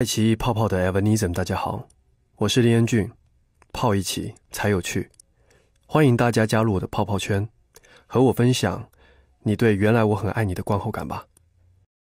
爱奇艺泡泡的 Evanism，大家好，我是林恩俊，泡一起才有趣，欢迎大家加入我的泡泡圈，和我分享你对《原来我很爱你》的观后感吧。